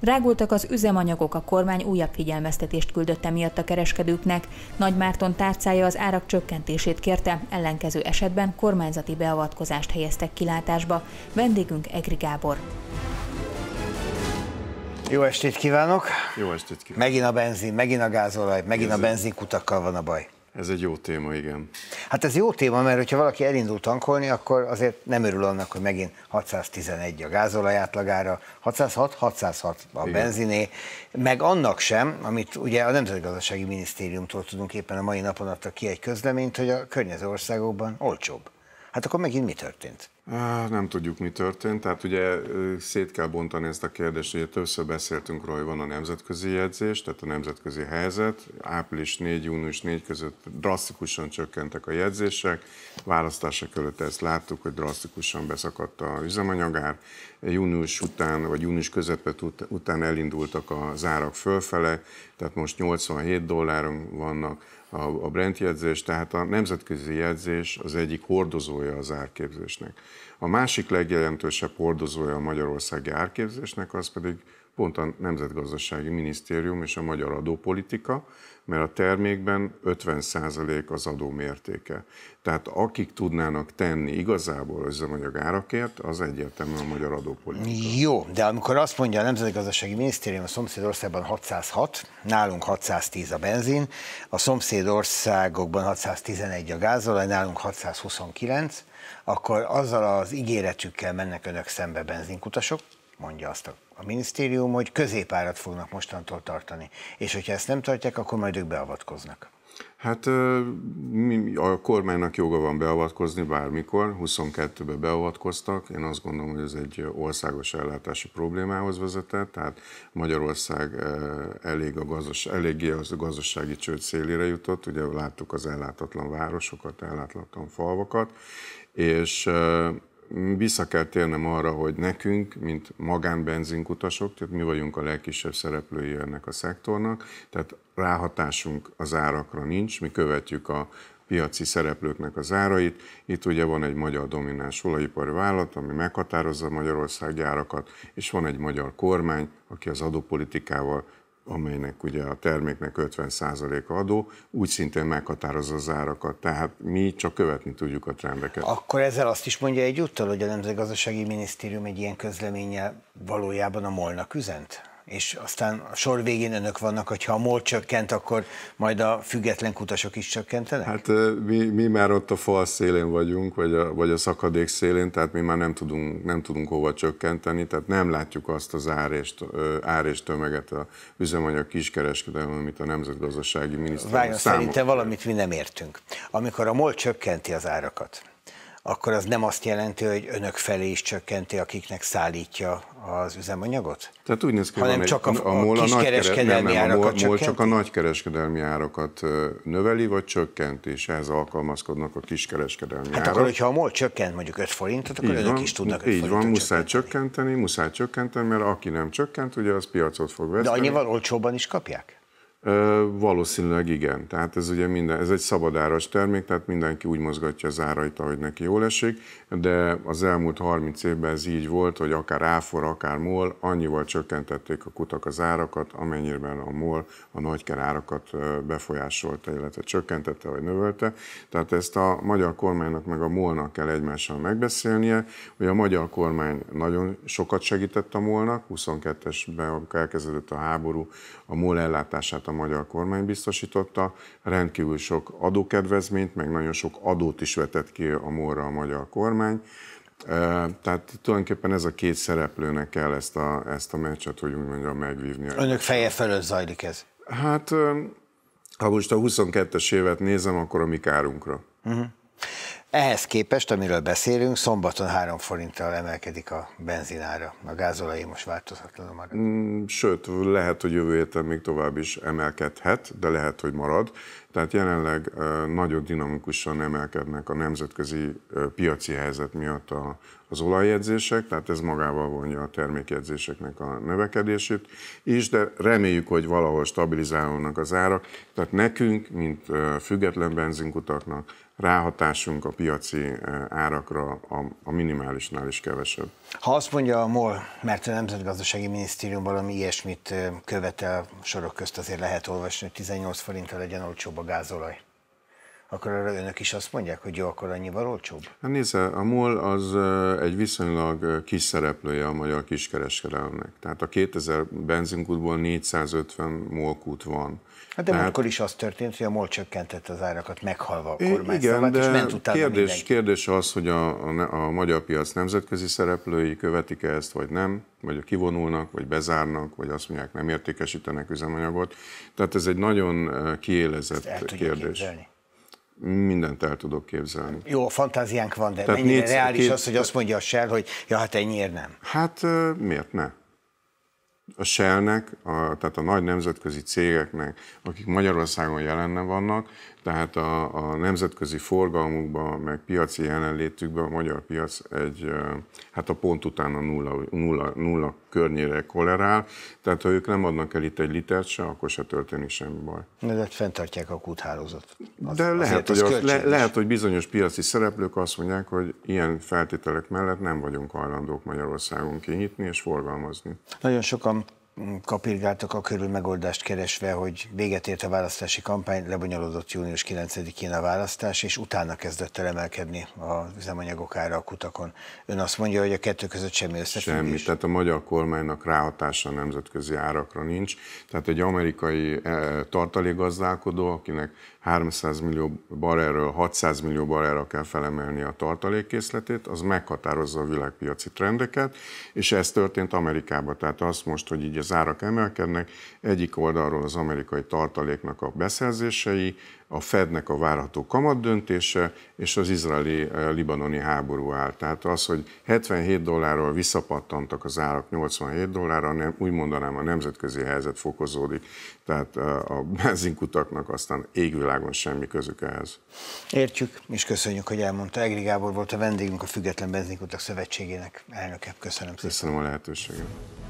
Rágultak az üzemanyagok, a kormány újabb figyelmeztetést küldött miatt a kereskedőknek. Márton tárcája az árak csökkentését kérte, ellenkező esetben kormányzati beavatkozást helyeztek kilátásba. Vendégünk Egri Gábor. Jó estét kívánok! Jó estét kívánok! Megint a benzin, megint a gázolaj, megint Ez a benzinkutakkal van a baj. Ez egy jó téma, igen. Hát ez jó téma, mert hogyha valaki elindult tankolni, akkor azért nem örül annak, hogy megint 611 a gázolaj átlagára, 606, 606 a benziné, meg annak sem, amit ugye a Nemzetgazdasági Minisztériumtól tudunk éppen a mai napon adta ki egy közleményt, hogy a környező országokban olcsóbb Hát akkor megint mi történt? Nem tudjuk, mi történt. Tehát ugye szét kell bontani ezt a kérdést, ugye többször beszéltünk róla, hogy van a nemzetközi jegyzés, tehát a nemzetközi helyzet. Április 4, június 4 között drasztikusan csökkentek a jegyzések. Választások előtt ezt láttuk, hogy drasztikusan beszakadt a üzemanyagár. Június után, vagy június közepet után elindultak az árak fölfele, tehát most 87 dolláron vannak a, a jegyzés, tehát a nemzetközi jegyzés az egyik hordozója az árképzésnek. A másik legjelentősebb hordozója a magyarországi árképzésnek az pedig pont a Nemzetgazdasági Minisztérium és a magyar adópolitika, mert a termékben 50% az adó mértéke. Tehát akik tudnának tenni igazából az üzemanyag árakért, az egyértelműen a magyar adópolitika. Jó, de amikor azt mondja a Nemzetgazdasági Minisztérium, a szomszédországban 606, nálunk 610 a benzin, a szomszédországokban 611 a gázolaj, nálunk 629, akkor azzal az ígéretükkel mennek önök szembe benzinkutasok, mondja azt a, a minisztérium, hogy középárat fognak mostantól tartani. És hogyha ezt nem tartják, akkor majd ők beavatkoznak. Hát a kormánynak joga van beavatkozni bármikor, 22 ben beavatkoztak, én azt gondolom, hogy ez egy országos ellátási problémához vezetett, tehát Magyarország elég a gazdas, eléggé a gazdasági csőd szélére jutott, ugye láttuk az ellátatlan városokat, ellátatlan falvakat, és vissza kell térnem arra, hogy nekünk, mint magánbenzinkutasok, tehát mi vagyunk a legkisebb szereplői ennek a szektornak, tehát ráhatásunk az árakra nincs, mi követjük a piaci szereplőknek az árait. Itt ugye van egy magyar domináns olajipari vállalat, ami meghatározza Magyarország gyárakat, és van egy magyar kormány, aki az adópolitikával amelynek ugye a terméknek 50%-a adó, úgy szintén meghatározza az árakat, tehát mi csak követni tudjuk a trendeket. Akkor ezzel azt is mondja egyúttal, hogy a Nemzetgazdasági Minisztérium egy ilyen közleménye valójában a molnak üzent? és aztán a sor végén önök vannak, hogyha a MOL csökkent, akkor majd a független kutasok is csökkentenek? Hát mi, mi már ott a fal szélén vagyunk, vagy a, vagy a szakadék szélén, tehát mi már nem tudunk, nem tudunk hova csökkenteni, tehát nem látjuk azt az árést, árést tömeget a üzemanyag kiskereskedelem, amit a Nemzetgazdasági Minisztérium Várjon, számol. szerintem valamit mi nem értünk. Amikor a MOL csökkenti az árakat, akkor az nem azt jelenti, hogy önök felé is csökkenti, akiknek szállítja az üzemanyagot? Tehát úgy néz ki, hogy egy, csak a, a, MOL a kiskereskedelmi nem, nem, a MOL, MOL csak a nagykereskedelmi árakat növeli, vagy csökkenti, és ehhez alkalmazkodnak a kiskereskedelmi hát árak. akkor, hogyha a MOL csökkent mondjuk 5 forintot, akkor így önök van, is tudnak 5 Így van, muszáj csökkenteni, muszáj csökkenteni, mert aki nem csökkent, ugye az piacot fog veszteni. De annyival olcsóban is kapják? Valószínűleg igen. Tehát ez ugye minden, ez egy szabadáras termék, tehát mindenki úgy mozgatja az árait, ahogy neki jól esik, de az elmúlt 30 évben ez így volt, hogy akár áfor, akár mol, annyival csökkentették a kutak az árakat, amennyiben a mol a nagyker árakat befolyásolta, illetve csökkentette vagy növelte. Tehát ezt a magyar kormánynak meg a molnak kell egymással megbeszélnie, hogy a magyar kormány nagyon sokat segített a molnak, 22-esben, amikor elkezdődött a háború, a mol ellátását a magyar kormány biztosította, rendkívül sok adókedvezményt, meg nagyon sok adót is vetett ki a morra a magyar kormány. E, tehát tulajdonképpen ez a két szereplőnek kell ezt a, ezt a meccset, hogy úgy mondjam, megvívni. Önök feje fölött zajlik ez? Hát, e, ha most a 22-es évet nézem, akkor a mi kárunkra. Uh-huh. Ehhez képest, amiről beszélünk, szombaton 3 forinttal emelkedik a benzinára, a gázolai most változatlanul marad. Mm, sőt, lehet, hogy jövő héten még tovább is emelkedhet, de lehet, hogy marad. Tehát jelenleg nagyon dinamikusan emelkednek a nemzetközi piaci helyzet miatt a, az olajjegyzések, tehát ez magával vonja a termékjegyzéseknek a növekedését is, de reméljük, hogy valahol stabilizálódnak az árak. Tehát nekünk, mint független benzinkutaknak ráhatásunk a piaci árakra a, minimálisnál is kevesebb. Ha azt mondja a MOL, mert a Nemzetgazdasági Minisztérium valami ilyesmit követel, sorok közt azért lehet olvasni, hogy 18 forinttal legyen olcsóbb a gázolaj akkor arra önök is azt mondják, hogy jó, akkor annyival olcsóbb? Hát nézze, a MOL az egy viszonylag kis szereplője a magyar kiskereskedelmnek. Tehát a 2000 benzinkútból 450 MOL kút van. Hát de Tehát... akkor is az történt, hogy a MOL csökkentett az árakat, meghalva a kormány Igen, szavát, de és ment utána kérdés, mindenki. kérdés az, hogy a, a, a magyar piac nemzetközi szereplői követik-e ezt, vagy nem, vagy kivonulnak, vagy bezárnak, vagy azt mondják, nem értékesítenek üzemanyagot. Tehát ez egy nagyon kiélezett kérdés. Képzelni mindent el tudok képzelni. Jó, a fantáziánk van, de Tehát mennyire négy, reális két, az, hogy azt mondja a Shell, hogy ja, hát ennyiért nem? Hát miért ne? a Shellnek, a, tehát a nagy nemzetközi cégeknek, akik Magyarországon jelenne vannak, tehát a, a nemzetközi forgalmukban, meg piaci jelenlétükben a magyar piac egy, hát a pont után a nulla, nulla, nulla környére kolerál, tehát ha ők nem adnak el itt egy litert se, akkor se történik semmi baj. De fenntartják a kúthálózat. Az, De lehet, hogy, az, az le, lehet, hogy bizonyos piaci szereplők azt mondják, hogy ilyen feltételek mellett nem vagyunk hajlandók Magyarországon kinyitni és forgalmazni. Nagyon sokan kapirgáltak a körül megoldást keresve, hogy véget ért a választási kampány, lebonyolódott június 9-én a választás, és utána kezdett el emelkedni az üzemanyagok ára a kutakon. Ön azt mondja, hogy a kettő között semmi összefüggés? Semmi, tehát a magyar kormánynak ráhatása a nemzetközi árakra nincs. Tehát egy amerikai eh, tartalékgazdálkodó, akinek 300 millió barerről 600 millió barerre kell felemelni a tartalékkészletét, az meghatározza a világpiaci trendeket, és ez történt Amerikában. Tehát azt most, hogy így az árak emelkednek. Egyik oldalról az amerikai tartaléknak a beszerzései, a Fednek a várható kamat döntése és az izraeli-libanoni eh, háború áll. Tehát az, hogy 77 dollárról visszapattantak az árak 87 dollárra, nem, úgy mondanám a nemzetközi helyzet fokozódik. Tehát eh, a benzinkutaknak aztán égvilágon semmi közük ehhez. Értjük, és köszönjük, hogy elmondta. Egri Gábor volt a vendégünk a Független Benzinkutak Szövetségének elnöke. Köszönöm szépen. Köszönöm a lehetőséget.